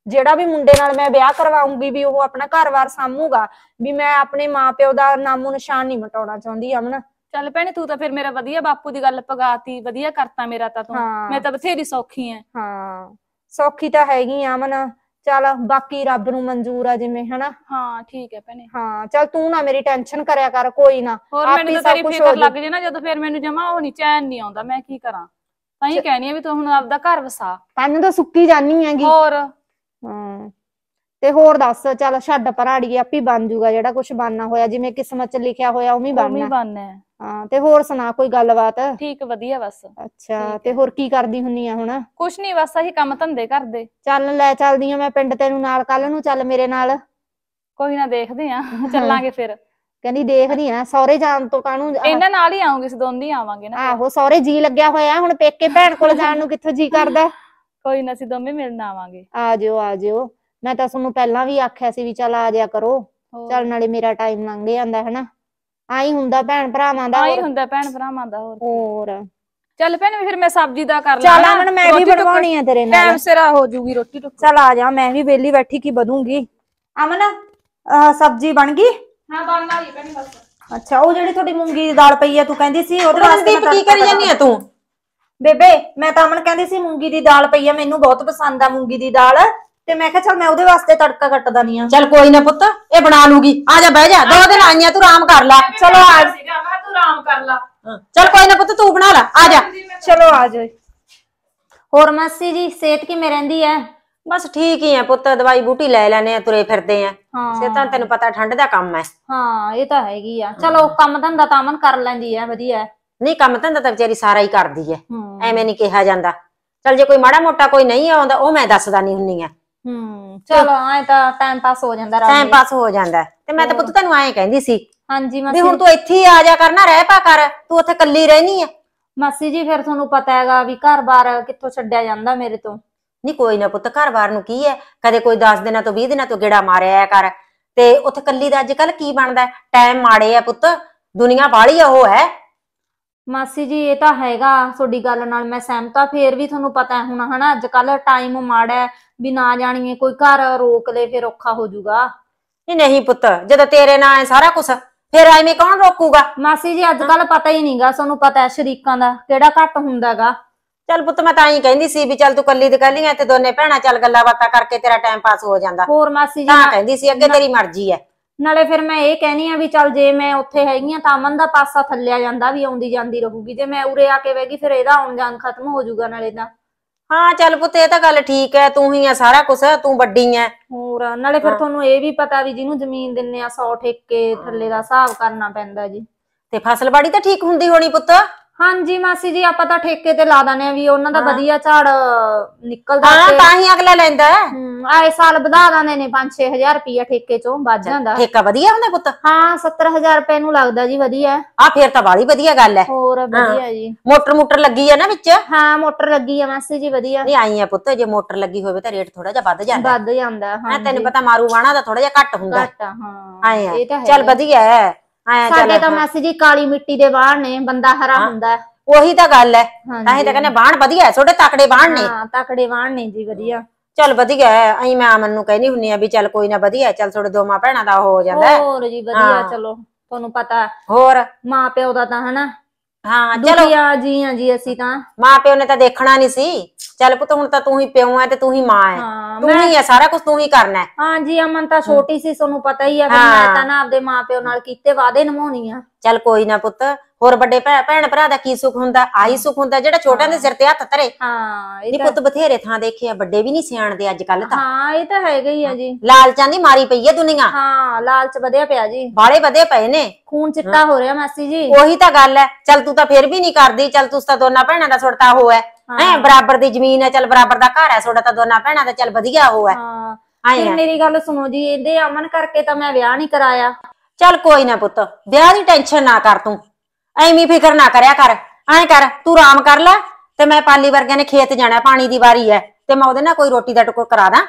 ਜਿਹੜਾ ਵੀ ਮੁੰਡੇ ਨਾਲ ਮੈਂ ਵਿਆਹ ਕਰਵਾਉਂਗੀ ਵੀ ਉਹ ਆਪਣਾ ਘਰ-ਬਾਰ ਸਾਂਭੂਗਾ ਵੀ ਮੈਂ ਆਪਣੇ ਮਾਪਿਓ ਦਾ ਨਾਮੋ ਨਿਸ਼ਾਨ ਨਹੀਂ ਮਟਾਉਣਾ ਚਾਹੁੰਦੀ ਅਮਨ ਚੱਲ ਭੈਣੇ ਤੂੰ ਤਾਂ ਫਿਰ ਮੇਰਾ ਵਧੀਆ ਬਾਪੂ ਦੀ ਗੱਲ ਪਗਾਤੀ ਵਧੀਆ ਕਰਤਾ ਮੇਰਾ ਤਾਂ ਤੂੰ ਮੈਂ ਤਾਂ ਬਥੇਰੀ ਸੌਖੀ ਐ ਹਾਂ ਸੌਖੀ ਤਾਂ ਹੈਗੀ ਆ ਮਨ ਚੱਲ ਬਾਕੀ ਰੱਬ ਨੂੰ ਮਨਜ਼ੂਰ ਆ ਜਿਵੇਂ ਹਨਾ ਹਾਂ ਠੀਕ ਐ ਭੈਣੇ ਹਾਂ ਚੱਲ ਤੂੰ ਨਾ ਮੇਰੀ ਟੈਨਸ਼ਨ ਕਰਿਆ ਕਰ ਕੋਈ ਨਾ ਹੋਰ ਮੈਨੂੰ ਤਾਂ ਸਭ ਤੇਰੀ ਫਿਕਰ ਲੱਗ ਜੇ ਨਾ ਜਦੋਂ ਫਿਰ ਮੈਨੂੰ ਜਮਾ ਉਹ ਨਹੀਂ ਚੈਨ ਨਹੀਂ ਆਉਂਦਾ ਮੈਂ ਕੀ ਕਰਾਂ ਤਾਂ ਹੀ ਕਹਿਣੀ ਆ ਵੀ ਤੂੰ ਹੁਣ ਆਪਦਾ ਘਰ ਵਸਾ ਤੈਨੂੰ ਤਾਂ ਸੁੱਕੀ ਜਾਨੀ ਹੈਗੀ ਹੋਰ ਹਾਂ ਤੇ ਹੋਰ ਦੱਸ ਚੱਲ ਛੱਡ ਪਰਾੜੀ ਆਪੀ ਬਣ ਜੂਗਾ ਜਿਹੜਾ ਕੁਝ ਬਣਨਾ ਹੋਇਆ ਜਿਵੇਂ ਕਿਸਮਤ ਚ ਲਿਖਿਆ ਹੋਇਆ ਉਵੇਂ ਉਵੇਂ ਬਣਨਾ ਹੈ। ਹਾਂ ਤੇ ਹੋਰ ਸੁਣਾ ਕੋਈ ਗੱਲਬਾਤ ਠੀਕ ਵਧੀਆ ਬਸ ਅੱਛਾ ਤੇ ਹੋਰ ਕੀ ਕਰਦੀ ਹੁੰਨੀ ਆ ਹੁਣ ਕੁਛ ਨਹੀਂ ਬਸ ਆਹੀ ਕੰਮ ਧੰਦੇ ਕਰਦੇ ਚੱਲ ਲੈ ਚੱਲਦੀ ਆ ਮੈਂ ਪਿੰਡ ਤੈਨੂੰ ਨਾਲ ਕੱਲ ਨੂੰ ਚੱਲ ਮੇਰੇ ਨਾਲ ਕੋਈ ਨਾ ਦੇਖਦੇ ਆ ਚੱਲਾਂਗੇ ਫਿਰ ਕਹਿੰਦੀ ਦੇਖਦੀ ਆ ਸਹੁਰੇ ਜਾਣ ਤੋਂ ਕਾਹਨੂੰ ਇਹਨਾਂ ਨਾਲ ਹੀ ਆਉਂਗੇ ਸਦੋਂ ਦੀ ਆਵਾਂਗੇ ਨਾ ਆਹੋ ਸਹੁਰੇ ਜੀ ਲੱਗਿਆ ਹੋਇਆ ਹੁਣ ਪੇਕੇ ਭੈਣ ਕੋਲ ਜਾਣ ਨੂੰ ਕਿੱਥੋਂ ਜੀ ਕਰਦਾ ਕੋਈ ਨਾ ਸਦੋਂ ਦੋਵੇਂ ਮਿਲਣ ਆਵਾਂਗੇ ਆ ਜਿਓ ਆ ਜਿਓ ਮੈਂ ਤਾਂ ਤੁਹਾਨੂੰ ਪਹਿਲਾਂ ਵੀ ਆਖਿਆ ਸੀ ਵੀ ਚੱਲ ਆ ਜਾਇਆ ਕਰੋ ਹੋਰ। ਚੱਲ ਨਾਲੇ ਮੇਰਾ ਟਾਈਮ ਲੰਘ ਜਾਂਦਾ ਹੈ ਨਾ ਆਈ ਹੁੰਦਾ ਭੈਣ ਭਰਾਵਾਂ ਦਾ ਆਈ ਹੁੰਦਾ ਭੈਣ ਭਰਾਵਾਂ ਦਾ ਹੋਰ ਹੋਰ ਚੱਲ ਭੈਣ ਫਿਰ ਮੈਂ ਸਬਜ਼ੀ ਦਾ ਕਰ ਲਾਂ ਚੱਲ ਅਮਨ ਮੈਂ ਵੀ ਬਣਵਾਉਣੀ ਆ ਤੇਰੇ ਨਾਲ ਟਾਈਮ ਸਿਰਾ ਹੋ ਜੂਗੀ ਰੋਟੀ ਟੁੱਕ ਚੱਲ ਆ ਜਾ ਮੈਂ ਵੀ ਵੇਲੀ ਬੈਠੀ ਕੀ ਬਦੂੰਗੀ ਅਮਨ ਸਬਜ਼ੀ ਬਣ ਗਈ ਹਾਂ ਬਣ ਲਈ ਭੈਣ ਬਸ ਅੱਛਾ ਉਹ ਜਿਹੜੀ ਤੁਹਾਡੀ ਮੂੰਗੀ ਦੀ ਦਾਲ ਪਈ ਆ ਤੂੰ ਕਹਿੰਦੀ ਸੀ ਉਹਦੇ ਵਾਸਤੇ ਮੈਂ ਕੀ ਕਰੀ ਜਾਨੀ ਆ ਤੂੰ ਬੇਬੇ ਮੈਂ ਤਾਂ ਅਮਨ ਕਹਿੰਦੀ ਸੀ ਮੂੰਗੀ ਦੀ ਦਾਲ ਪਈ ਆ ਮੈਨੂੰ ਬਹੁਤ ਪਸੰਦ ਆ ਮੂੰਗੀ ਦੀ ਦਾਲ ਤੇ ਮੈਂ ਕਿਹਾ ਚਲ ਮੈਂ ਉਹਦੇ ਵਾਸਤੇ ਤੜਕਾ ਕੱਟ ਦਾਨੀ ਆ ਚਲ ਕੋਈ ਨਾ ਪੁੱਤ ਇਹ ਬਣਾ ਲੂਗੀ ਆ ਜਾ ਬਹਿ ਜਾ ਦੋ ਦਿਨ ਆਈਆਂ ਤੂੰ ਆਰਾਮ ਕਰ ਲੈ ਚਲੋ ਆ ਜਾ ਤੂੰ ਆਰਾਮ ਕਰ ਲੈ ਚਲ ਕੋਈ ਨਾ ਪੁੱਤ ਤੂੰ ਬਣਾ ਲੈ ਆ ਜਾ ਚਲੋ ਆ ਜਾ ਹੋਰ ਮਾਸੀ ਜੀ ਸਿਹਤ ਕਿਵੇਂ ਰਹਿੰਦੀ ਐ ਬਸ ਠੀਕ ਹੀ ਐ ਪੁੱਤ ਦਵਾਈ ਬੂਟੀ ਲੈ ਲੈਨੇ ਆ ਤੁਰੇ ਫਿਰਦੇ ਆ ਸੇ ਤਾਂ ਤੈਨੂੰ ਪਤਾ ਠੰਡ ਦਾ ਕੰਮ ਐ ਹਾਂ ਇਹ ਤਾਂ ਹੈਗੀ ਆ ਚਲੋ ਕੰਮ ਧੰਦਾ ਤਾਂ ਅਮਨ ਕਰ ਲੈਂਦੀ ਐ ਵਧੀਆ ਨਹੀਂ ਕੰਮ ਧੰਦਾ ਤਾਂ ਵਿਚਾਰੀ ਸਾਰਾ ਹੀ ਕਰਦੀ ਐ ਐਵੇਂ ਨਹੀਂ ਕਿਹਾ ਜਾਂਦਾ ਚਲ ਜੇ ਕੋਈ ਮਾੜਾ ਮੋਟਾ ਕੋਈ ਨਹੀਂ ਆਉਂਦਾ ਉਹ ਮੈਂ ਦੱਸਦਾ ਨਹੀਂ ਹੁੰਨੀ ਆ ਹੂੰ ਚਲੋ ਐ ਤਾਂ ਟਾਈਮ ਪਾਸ ਹੋ ਜਾਂਦਾ ਰਾਤ ਟਾਈਮ ਪਾਸ ਹੋ ਜਾਂਦਾ ਤੇ ਮੈਂ ਤਾਂ ਪੁੱਤ ਤੈਨੂੰ ਐਂ ਕਹਿੰਦੀ ਸੀ ਹਾਂਜੀ ਮਾਸੀ ਵੀ ਹੁਣ ਤੂੰ ਇੱਥੇ ਹੀ ਆ ਜਾ ਕਰਨਾ ਰਹਿ ਪਾ ਕਰ ਤੂੰ ਉੱਥੇ ਇਕੱਲੀ ਰਹਿਣੀ ਆ ਮਾਸੀ ਜੀ ਫਿਰ ਤੁਹਾਨੂੰ ਪਤਾ ਹੈਗਾ ਵੀ ਘਰ-ਬਾਰ ਕਿੱਥੋਂ ਛੱਡਿਆ ਜਾਂਦਾ ਮੇਰੇ ਤੋਂ ਨਹੀਂ ਕੋਈ ਨਾ ਪੁੱਤ ਘਰ-ਬਾਰ ਨੂੰ ਕੀ ਐ ਕਦੇ ਕੋਈ 10 ਦਿਨਾਂ ਤੋਂ 20 ਦਿਨਾਂ ਤੋਂ ਗੇੜਾ ਮਾਰਿਆ ਕਰ ਤੇ ਉੱਥੇ ਇਕੱਲੀ ਦਾ ਅੱਜ ਕੱਲ ਕੀ ਬਣਦਾ ਟਾਈਮ ਮਾੜੇ ਆ ਪੁੱਤ ਦੁਨੀਆ ਬਾੜੀ ਆ ਉਹ ਹੈ ਮਾਸੀ ਜੀ ਇਹ ਤਾਂ ਹੈਗਾ ਤੁਹਾਡੀ ਗੱਲ ਨਾਲ ਮੈਂ ਸਹਿਮਤ ਆ ਫੇਰ ਵੀ ਤੁਹਾਨੂੰ ਪਤਾ ਹੁਣ ਹਨਾ ਅੱਜ ਕੱਲ ਟਾਈਮ ਮਾੜਾ ਵੀ ਨਾ ਜਾਣੀਏ ਕੋਈ ਘਰ ਰੋਕ ਲੇ ਫੇਰ ਔਖਾ ਹੋ ਜਾਊਗਾ ਨਹੀਂ ਨਹੀਂ ਪੁੱਤ ਜਦੋਂ ਤੇਰੇ ਨਾਲ ਹੈ ਸਾਰਾ ਕੁਝ ਫੇਰ ਐਵੇਂ ਕੌਣ ਰੋਕੂਗਾ ਮਾਸੀ ਜੀ ਅੱਜ ਕੱਲ ਪਤਾ ਹੀ ਨਹੀਂਗਾ ਤੁਹਾਨੂੰ ਪਤਾ ਹੈ ਸ਼ਰੀਕਾਂ ਦਾ ਕਿਹੜਾ ਘੱਟ ਹੁੰਦਾਗਾ ਚੱਲ ਪੁੱਤ ਮੈਂ ਤਾਂ ਹੀ ਕਹਿੰਦੀ ਸੀ ਵੀ ਚੱਲ ਤੂੰ ਕੱਲੀ ਤੇ ਕੱਲੀ ਐ ਤੇ ਦੋਨੇ ਭੈਣਾਂ ਚੱਲ ਗੱਲਾਂ ਬਾਤਾਂ ਕਰਕੇ ਤੇਰਾ ਟਾਈਮ ਪਾਸ ਹੋ ਜਾਂਦਾ ਹੋਰ ਮਾਸੀ ਜੀ ਤਾਂ ਕਹਿੰਦੀ ਸੀ ਅੱਗੇ ਤੇਰੀ ਮਰਜ਼ੀ ਐ ਨਾਲੇ ਫਿਰ ਮੈਂ ਇਹ ਕਹਿਣੀ ਆ ਵੀ ਚੱਲ ਜੇ ਮੈਂ ਉੱਥੇ ਹੈਗੀ ਆ ਤਾਂ ਅਮਨ ਦਾ ਪਾਸਾ ਥੱਲਿਆ ਜਾਂਦਾ ਵੀ ਆਉਂਦੀ ਜਾਂਦੀ ਰਹੂਗੀ ਜੇ ਮੈਂ ਉਰੇ ਆ ਕੇ ਬਹਿ ਗਈ ਫਿਰ ਇਹਦਾ ਆਉਣ ਜਾਣ ਖਤਮ ਹੋ ਜਾਊਗਾ ਨਾਲੇ ਤਾਂ ਹਾਂ ਚੱਲ ਪੁੱਤ ਇਹ ਤਾਂ ਗੱਲ ਠੀਕ ਐ ਤੂੰ ਹੀ ਆ ਸਾਰਾ ਕੁਝ ਤੂੰ ਵੱਡੀ ਐ ਹੋਰ ਨਾਲੇ ਫਿਰ ਤੁਹਾਨੂੰ ਇਹ ਵੀ ਪਤਾ ਵੀ ਜਿਹਨੂੰ ਜ਼ਮੀਨ ਦਿੰਨੇ ਆ 100 ਠੇਕੇ ਥੱਲੇ ਦਾ ਹਿਸਾਬ ਕਰਨਾ ਪੈਂਦਾ ਜੀ ਤੇ ਫਸਲਬਾੜੀ ਤਾਂ ਠੀਕ ਹੁੰਦੀ ਹੋਣੀ ਪੁੱਤ ਹਾਂਜੀ ਮਾਸੀ ਜੀ ਆਪਾਂ ਤਾਂ ਠੇਕੇ ਤੇ ਲਾ ਦਾਨੇ ਆ ਵੀ ਉਹਨਾਂ ਦਾ ਵਧੀਆ ਝਾੜ ਨਿਕਲਦਾ ਹਾਂ ਤੇ ਤਾਂ ਹੀ ਅਗਲਾ ਲੈਂਦਾ ਹੈ। ਆਏ ਸਾਲ ਵਧਾ ਦਾਨੇ ਨੇ 5-6000 ਰੁਪਏ ਠੇਕੇ ਚੋਂ ਵੱਜ ਜਾਂਦਾ ਠੇਕਾ ਵਧੀਆ ਹੁੰਦਾ ਪੁੱਤ ਹਾਂ 70000 ਰੁਪਏ ਨੂੰ ਲੱਗਦਾ ਜੀ ਵਧੀਆ ਆ ਫੇਰ ਤਾਂ ਬਾਲੀ ਵਧੀਆ ਗੱਲ ਹੈ ਹੋਰ ਵਧੀਆ ਜੀ ਮੋਟਰ ਮੋਟਰ ਲੱਗੀ ਹੈ ਨਾ ਵਿੱਚ ਹਾਂ ਮੋਟਰ ਲੱਗੀ ਆ ਮਾਸੀ ਜੀ ਵਧੀਆ ਨਹੀਂ ਆਈ ਆ ਪੁੱਤ ਜੇ ਮੋਟਰ ਲੱਗੀ ਹੋਵੇ ਤਾਂ ਰੇਟ ਥੋੜਾ ਜਿਹਾ ਵੱਧ ਜਾਂਦਾ ਵੱਧ ਜਾਂਦਾ ਹਾਂ ਤੈਨੂੰ ਪਤਾ ਮਾਰੂ ਵਾਣਾ ਦਾ ਥੋੜਾ ਜਿਹਾ ਘੱਟ ਹੁੰਦਾ ਘੱਟ ਹਾਂ ਆਏ ਇਹ ਤਾਂ ਆ ਚੱਲ ਵਧੀਆ ਹੈ ਸਾਡੇ ਤਾਂ ਮਾਸੀ ਜੀ ਕਾਲੀ ਮਿੱਟੀ ਦੇ ਬਾਹਰ ਨੇ ਬੰਦਾ ਹਰਾ ਹੁੰਦਾ ਉਹੀ ਤਾਂ ਗੱਲ ਹੈ ਤਾਂ ਹੀ ਤਾਂ ਕਹਿੰਦੇ ਬਾਣ ਵਧੀਆ ਹੈ, ਤਕੜੇ ਬਾਣ ਨੇ ਹਾਂ ਤਕੜੇ ਬਾਣ ਨੇ ਜੀ ਵਧੀਆ ਚੱਲ ਵਧੀਆ ਹੈ ਅਈ ਮੈਂ ਅਮਨ ਨੂੰ ਕਹਿੰਦੀ ਹੁੰਨੀ ਆ ਵੀ ਚੱਲ ਕੋਈ ਨਾ ਵਧੀਆ ਚਲ ਚੱਲ ਤੁਹਾਡੇ ਦੋਵਾਂ ਭੈਣਾਂ ਦਾ ਹੋ ਜਾਂਦਾ ਹੋਰ ਜੀ ਵਧੀਆ ਚਲੋ ਤੁਹਾਨੂੰ ਪਤਾ ਹੋਰ ਮਾਂ ਪਿਓ ਦਾ ਤਾਂ ਹਨਾ ਹਾਂ ਚਲੋ ਦੁਖੀਆ ਜੀ ਆ ਜੀ ਅਸੀਂ ਤਾਂ ਮਾਂ ਪਿਓ ਨੇ ਤਾਂ ਦੇਖਣਾ ਨਹੀਂ ਸੀ ਚੱਲ ਪੁੱਤ ਹੁਣ ਤਾਂ ਤੂੰ ਹੀ ਪਿਓ ਐ ਤੇ ਤੂੰ ਹੀ ਮਾਂ ਐ ਤੂੰ ਹੀ ਐ ਸਾਰਾ ਕੁਝ ਤੂੰ ਹੀ ਕਰਨਾ ਹੈ ਹਾਂ ਜੀ ਅਮਨ ਤਾਂ ਛੋਟੀ ਸੀ ਤੁਹਾਨੂੰ ਪਤਾ ਹੀ ਆ ਕਿ ਮੈਂ ਤਾਂ ਨਾ ਆਪਦੇ ਮਾਪਿਓ ਨਾਲ ਕੀਤੇ ਵਾਅਦੇ ਨਿਭਾਉਣੀ ਆ ਚੱਲ ਕੋਈ ਨਾ ਪੁੱਤ ਹੋਰ ਵੱਡੇ ਭੈਣ ਭਰਾ ਦਾ ਕੀ ਸੁੱਖ ਹੁੰਦਾ ਆਹੀ ਸੁੱਖ ਹੁੰਦਾ ਜਿਹੜਾ ਛੋਟਿਆਂ ਦੇ ਸਿਰ ਤੇ ਹੱਥ ਧਰੇ ਹਾਂ ਇਹ ਪੁੱਤ ਬਥੇਰੇ ਥਾਂ ਦੇਖੇ ਆ ਵੱਡੇ ਵੀ ਨਹੀਂ ਸਿਆਣਦੇ ਅੱਜ ਕੱਲ ਤਾਂ ਹਾਂ ਇਹ ਤਾਂ ਹੈਗਾ ਹੀ ਆ ਜੀ ਲਾਲਚਾਂ ਦੀ ਮਾਰੀ ਪਈ ਆ ਦੁਨੀਆ ਹਾਂ ਲਾਲਚ ਵਧਿਆ ਪਿਆ ਜੀ ਬਾਲੇ ਵਧੇ ਪਏ ਨੇ ਖੂਨ ਚਿੱਟਾ ਹੋ ਰਿਹਾ ਮਾਸੀ ਜੀ ਉਹੀ ਤਾਂ ਗੱਲ ਹੈ ਚੱਲ ਤੂੰ ਤਾਂ ਫੇਰ ਵੀ ਨਹੀਂ ਕਰਦੀ ਚੱਲ ਤੂੰ ਤਾਂ ਦੋਨਾਂ ਭੈਣਾਂ ਦਾ ਸੁੱਟਾ ਹੋ ਹੈ ਹੈ ਬਰਾਬਰ ਦੀ ਜ਼ਮੀਨ ਹੈ ਚੱਲ ਬਰਾਬਰ ਦਾ ਘਰ ਹੈ ਤੁਹਾਡਾ ਤਾਂ ਦੋਨਾਂ ਭੈਣਾਂ ਦਾ ਚੱਲ ਵਧੀਆ ਹੋ ਹੈ ਹਾਂ ਆਏ ਮੇਰੀ ਗੱਲ ਸੁਣੋ ਜੀ ਇਹਦੇ ਅਮਨ ਕਰਕੇ ਤਾਂ ਮੈਂ ਵਿਆਹ ਨਹੀਂ ਕਰਾਇਆ ਚੱਲ ਕੋਈ ਨਾ ਪੁੱਤ ਵਿਆਹ ਦੀ ਟੈਨਸ਼ਨ ਨਾ ਕਰ ਤੂੰ ਐਵੇਂ ਫਿਕਰ ਨਾ ਕਰਿਆ ਕਰ ਐ ਕਰ ਤੂੰ ਆਰਾਮ ਕਰ ਲੈ ਤੇ ਮੈਂ ਪਾਲੀ ਵਰਗਿਆਂ ਨੇ ਖੇਤ ਜਾਣਾ ਪਾਣੀ ਦੀ ਵਾਰੀ ਐ ਤੇ ਮੈਂ ਉਹਦੇ ਨਾਲ ਕੋਈ ਰੋਟੀ ਦਾ ਟੁਕੜ ਕਰਾ ਦਾਂ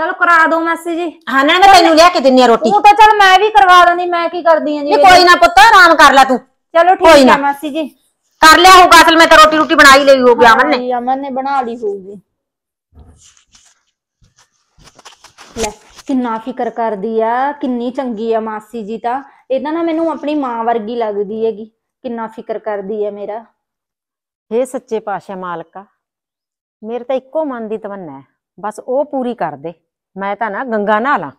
ਚਲ ਕਰਾ ਦੋ ਮਾਸੀ ਜੀ ਹਾਂ ਨਾ ਮੈਂ ਤੈਨੂੰ ਲਿਆ ਕੇ ਦਿੰਨੀ ਆ ਰੋਟੀ ਤੂੰ ਤਾਂ ਚਲ ਮੈਂ ਵੀ ਕਰਵਾ ਦਿੰਦੀ ਮੈਂ ਕੀ ਕਰਦੀ ਆ ਜੀ ਨਹੀਂ ਕੋਈ ਨਾ ਪੁੱਤ ਆਰਾਮ ਕਰ ਲੈ ਤੂੰ ਚਲੋ ਠੀਕ ਹੈ ਮਾਸੀ ਜੀ ਕਰ ਲਿਆ ਹੋਊਗਾ ਅਸਲ ਮੈਂ ਤਾਂ ਰੋਟੀ ਰੋਟੀ ਬਣਾ ਹੀ ਲਈ ਹੋਊਗੀ ਅਮਨ ਨੇ ਹਾਂਜੀ, ਅਮਨ ਨੇ ਬਣਾ ਲਈ ਹੋਊਗੀ ਲੈ ਕਿੰਨਾ ਫਿਕਰ ਕਰਦੀ ਆ ਕਿੰਨੀ ਚੰਗੀ ਆ ਮਾਸੀ ਜੀ ਤਾਂ ਇਹਨਾਂ ਨਾਲ ਨਾ ਮੈਨੂੰ ਆਪਣੀ ਮਾਂ ਵਰਗੀ ਲੱਗਦੀ ਹੈਗੀ ਕਿੰਨਾ ਫਿਕਰ ਕਰਦੀ ਹੈ ਮੇਰਾ ਹੇ ਸੱਚੇ ਪਾਸ਼ਾ ਮਾਲਕਾ ਮੇਰੇ ਤਾਂ ਇੱਕੋ ਮਨ ਦੀ ਤਮੰਨਾ ਹੈ ਬਸ ਉਹ ਪੂਰੀ ਕਰ ਦੇ ਮੈਂ ਤਾਂ ਨਾ ਗੰਗਾ ਲਾਂ